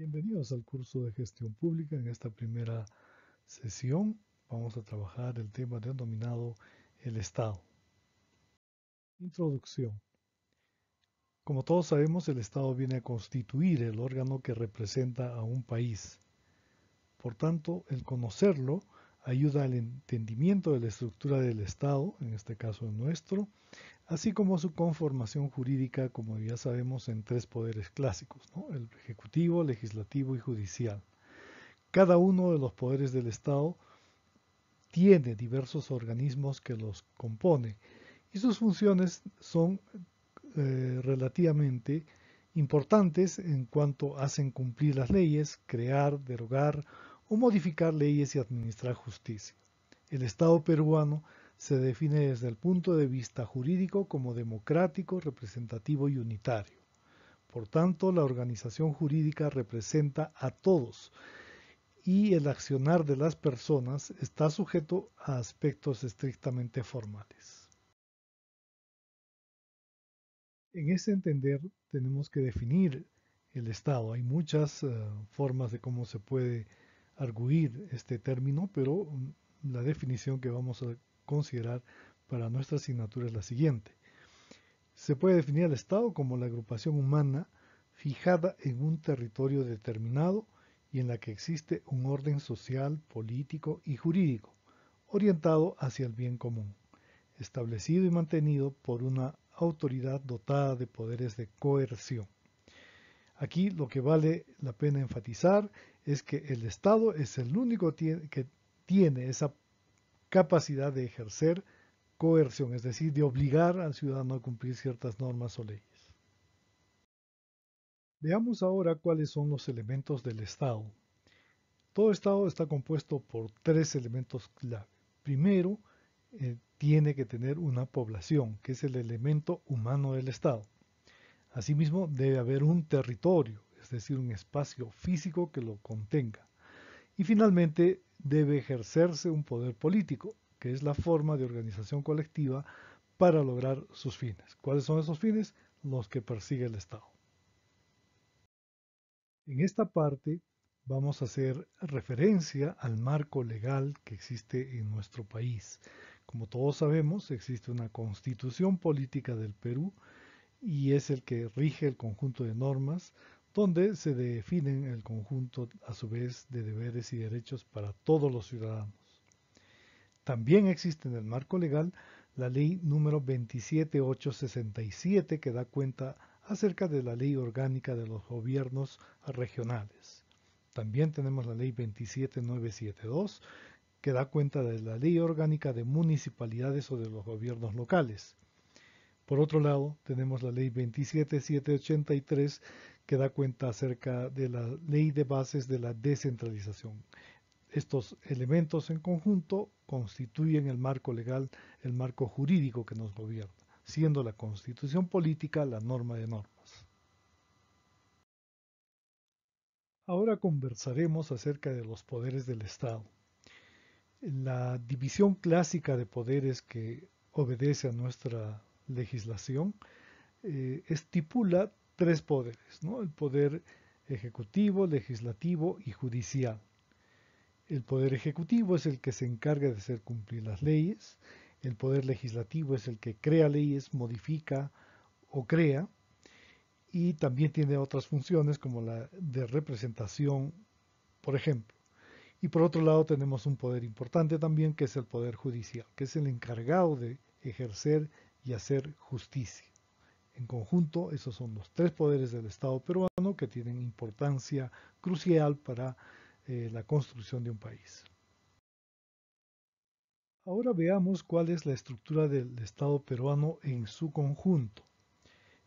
Bienvenidos al curso de gestión pública. En esta primera sesión vamos a trabajar el tema denominado el Estado. Introducción. Como todos sabemos, el Estado viene a constituir el órgano que representa a un país. Por tanto, el conocerlo ayuda al entendimiento de la estructura del Estado, en este caso el nuestro, así como su conformación jurídica, como ya sabemos, en tres poderes clásicos, el ejecutivo, legislativo y judicial. Cada uno de los poderes del Estado tiene diversos organismos que los componen y sus funciones son eh, relativamente importantes en cuanto hacen cumplir las leyes, crear, derogar o modificar leyes y administrar justicia. El Estado peruano se define desde el punto de vista jurídico como democrático, representativo y unitario. Por tanto, la organización jurídica representa a todos y el accionar de las personas está sujeto a aspectos estrictamente formales. En ese entender tenemos que definir el Estado. Hay muchas eh, formas de cómo se puede arguir este término, pero mm, la definición que vamos a considerar para nuestra asignatura es la siguiente. Se puede definir al Estado como la agrupación humana fijada en un territorio determinado y en la que existe un orden social, político y jurídico, orientado hacia el bien común, establecido y mantenido por una autoridad dotada de poderes de coerción. Aquí lo que vale la pena enfatizar es que el Estado es el único que tiene esa capacidad de ejercer coerción, es decir, de obligar al ciudadano a cumplir ciertas normas o leyes. Veamos ahora cuáles son los elementos del Estado. Todo Estado está compuesto por tres elementos clave. Primero, eh, tiene que tener una población, que es el elemento humano del Estado. Asimismo, debe haber un territorio, es decir, un espacio físico que lo contenga. Y finalmente, debe ejercerse un poder político, que es la forma de organización colectiva para lograr sus fines. ¿Cuáles son esos fines? Los que persigue el Estado. En esta parte vamos a hacer referencia al marco legal que existe en nuestro país. Como todos sabemos, existe una constitución política del Perú y es el que rige el conjunto de normas donde se definen el conjunto a su vez de deberes y derechos para todos los ciudadanos. También existe en el marco legal la ley número 27867 que da cuenta acerca de la ley orgánica de los gobiernos regionales. También tenemos la ley 27972 que da cuenta de la ley orgánica de municipalidades o de los gobiernos locales. Por otro lado, tenemos la ley 27783 que da cuenta acerca de la ley de bases de la descentralización. Estos elementos en conjunto constituyen el marco legal, el marco jurídico que nos gobierna, siendo la constitución política la norma de normas. Ahora conversaremos acerca de los poderes del Estado. La división clásica de poderes que obedece a nuestra legislación, eh, estipula tres poderes, ¿no? el poder ejecutivo, legislativo y judicial. El poder ejecutivo es el que se encarga de hacer cumplir las leyes, el poder legislativo es el que crea leyes, modifica o crea, y también tiene otras funciones como la de representación, por ejemplo. Y por otro lado tenemos un poder importante también que es el poder judicial, que es el encargado de ejercer y hacer justicia. En conjunto, esos son los tres poderes del Estado peruano que tienen importancia crucial para eh, la construcción de un país. Ahora veamos cuál es la estructura del Estado peruano en su conjunto.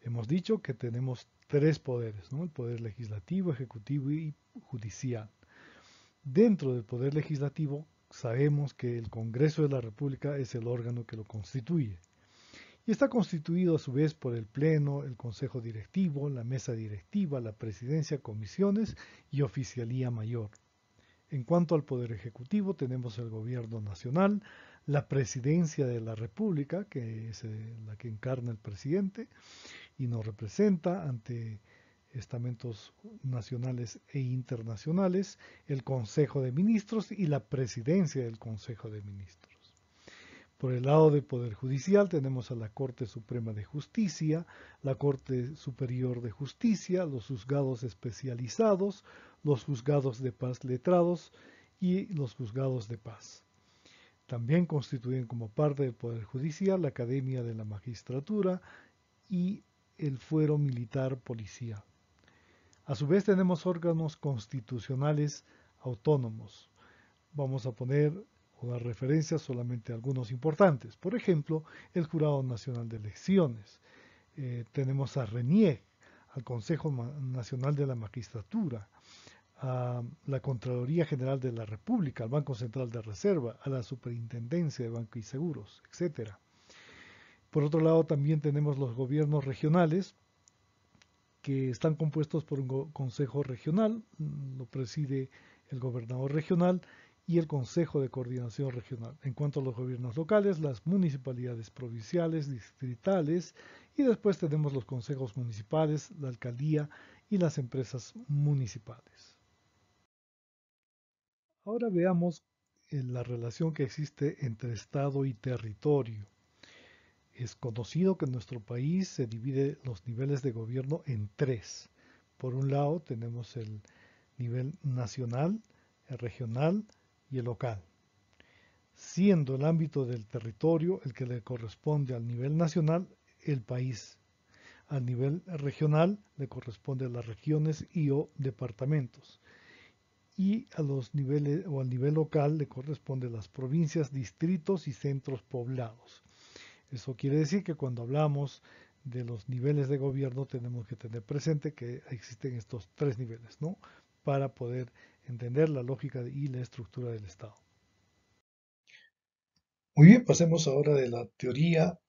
Hemos dicho que tenemos tres poderes, el poder legislativo, ejecutivo y judicial. Dentro del poder legislativo sabemos que el Congreso de la República es el órgano que lo constituye y está constituido a su vez por el Pleno, el Consejo Directivo, la Mesa Directiva, la Presidencia, comisiones y Oficialía Mayor. En cuanto al Poder Ejecutivo, tenemos el Gobierno Nacional, la Presidencia de la República, que es eh, la que encarna el presidente y nos representa ante estamentos nacionales e internacionales, el Consejo de Ministros y la Presidencia del Consejo de Ministros. Por el lado del Poder Judicial tenemos a la Corte Suprema de Justicia, la Corte Superior de Justicia, los juzgados especializados, los juzgados de paz letrados y los juzgados de paz. También constituyen como parte del Poder Judicial la Academia de la Magistratura y el Fuero Militar Policía. A su vez tenemos órganos constitucionales autónomos. Vamos a poner con las referencias solamente a algunos importantes. Por ejemplo, el Jurado Nacional de Elecciones. Eh, tenemos a Renier, al Consejo Nacional de la Magistratura, a la Contraloría General de la República, al Banco Central de Reserva, a la Superintendencia de Banco y Seguros, etc. Por otro lado, también tenemos los gobiernos regionales, que están compuestos por un consejo regional, lo preside el gobernador regional, y el Consejo de Coordinación Regional. En cuanto a los gobiernos locales, las municipalidades provinciales, distritales y después tenemos los consejos municipales, la alcaldía y las empresas municipales. Ahora veamos eh, la relación que existe entre Estado y territorio. Es conocido que en nuestro país se divide los niveles de gobierno en tres. Por un lado tenemos el nivel nacional, el regional, y el local, siendo el ámbito del territorio el que le corresponde al nivel nacional el país. Al nivel regional le corresponde a las regiones y o departamentos. Y a los niveles o al nivel local le corresponde a las provincias, distritos y centros poblados. Eso quiere decir que cuando hablamos de los niveles de gobierno tenemos que tener presente que existen estos tres niveles, ¿no? para poder entender la lógica y la estructura del Estado. Muy bien, pasemos ahora de la teoría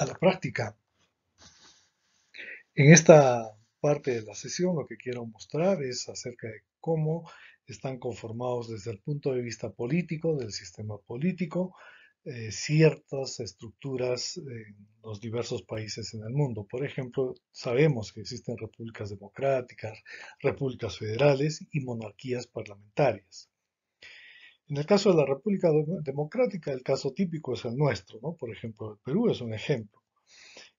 a la práctica. En esta parte de la sesión lo que quiero mostrar es acerca de cómo están conformados desde el punto de vista político, del sistema político, eh, ciertas estructuras en los diversos países en el mundo. Por ejemplo, sabemos que existen repúblicas democráticas, repúblicas federales y monarquías parlamentarias. En el caso de la República Democrática, el caso típico es el nuestro, ¿no? Por ejemplo, el Perú es un ejemplo.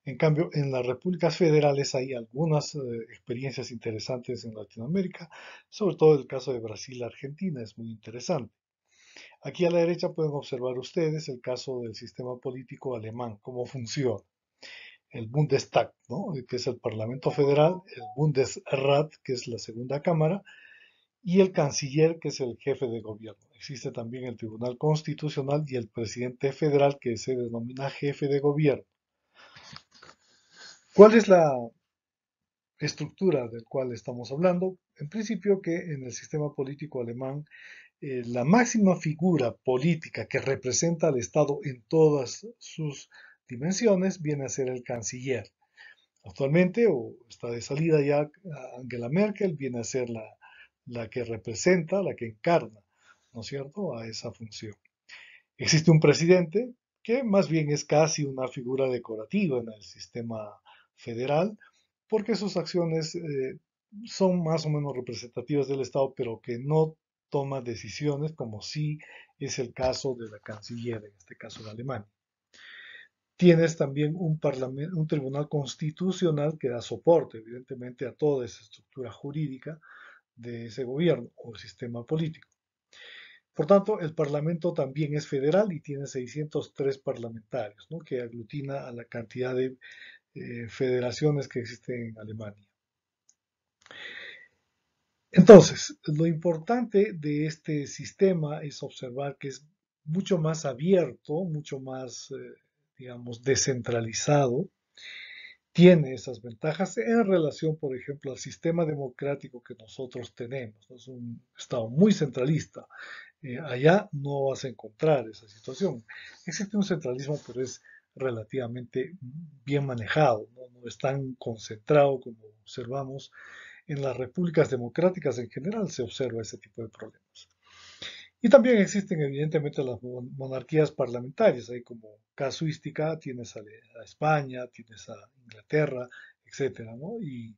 En cambio, en las repúblicas federales hay algunas eh, experiencias interesantes en Latinoamérica, sobre todo el caso de Brasil y Argentina es muy interesante. Aquí a la derecha pueden observar ustedes el caso del sistema político alemán, cómo funciona. El Bundestag, que es el Parlamento Federal, el Bundesrat, que es la segunda cámara, y el canciller, que es el jefe de gobierno. Existe también el Tribunal Constitucional y el presidente federal, que se denomina jefe de gobierno. ¿Cuál es la estructura del cual estamos hablando? En principio que en el sistema político alemán eh, la máxima figura política que representa al Estado en todas sus dimensiones viene a ser el canciller. Actualmente, o está de salida ya Angela Merkel, viene a ser la, la que representa, la que encarna, ¿no es cierto?, a esa función. Existe un presidente que más bien es casi una figura decorativa en el sistema federal, porque sus acciones eh, son más o menos representativas del Estado, pero que no toma decisiones, como si es el caso de la canciller, en este caso de Alemania. Tienes también un, tribunal constitucional que da soporte, evidentemente, a toda esa estructura jurídica de ese gobierno o sistema político. Por tanto, el Parlamento también es federal y tiene 603 parlamentarios, que aglutina a la cantidad de eh, federaciones que existen en Alemania. Entonces, lo importante de este sistema es observar que es mucho más abierto, mucho más, eh, digamos, descentralizado. Tiene esas ventajas en relación, por ejemplo, al sistema democrático que nosotros tenemos. Es un Estado muy centralista. Eh, allá no vas a encontrar esa situación. Existe un centralismo, pero es relativamente bien manejado. No, no es tan concentrado como observamos en las repúblicas democráticas en general se observa ese tipo de problemas. Y también existen evidentemente las monarquías parlamentarias, hay como casuística tienes a, España, tienes a Inglaterra, etc. Y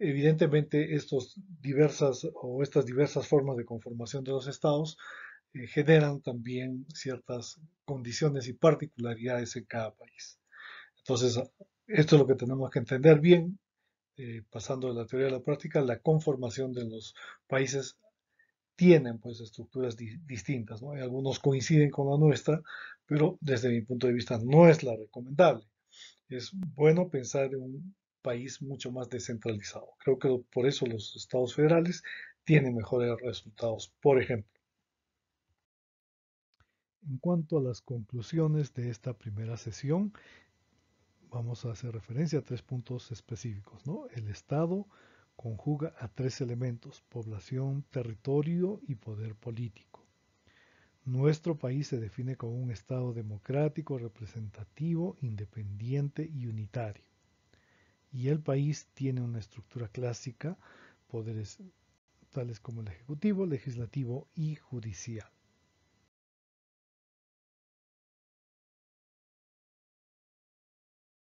evidentemente estos diversas o estas diversas formas de conformación de los estados eh, generan también ciertas condiciones y particularidades en cada país. Entonces, esto es lo que tenemos que entender bien eh, pasando de la teoría a la práctica, la conformación de los países tienen pues estructuras distintas, algunos coinciden con la nuestra, pero desde mi punto de vista no es la recomendable. Es bueno pensar en un país mucho más descentralizado. Creo que por eso los estados federales tienen mejores resultados, por ejemplo. En cuanto a las conclusiones de esta primera sesión, vamos a hacer referencia a tres puntos específicos. El Estado conjuga a tres elementos, población, territorio y poder político. Nuestro país se define como un Estado democrático, representativo, independiente y unitario. Y el país tiene una estructura clásica, poderes tales como el Ejecutivo, Legislativo y Judicial.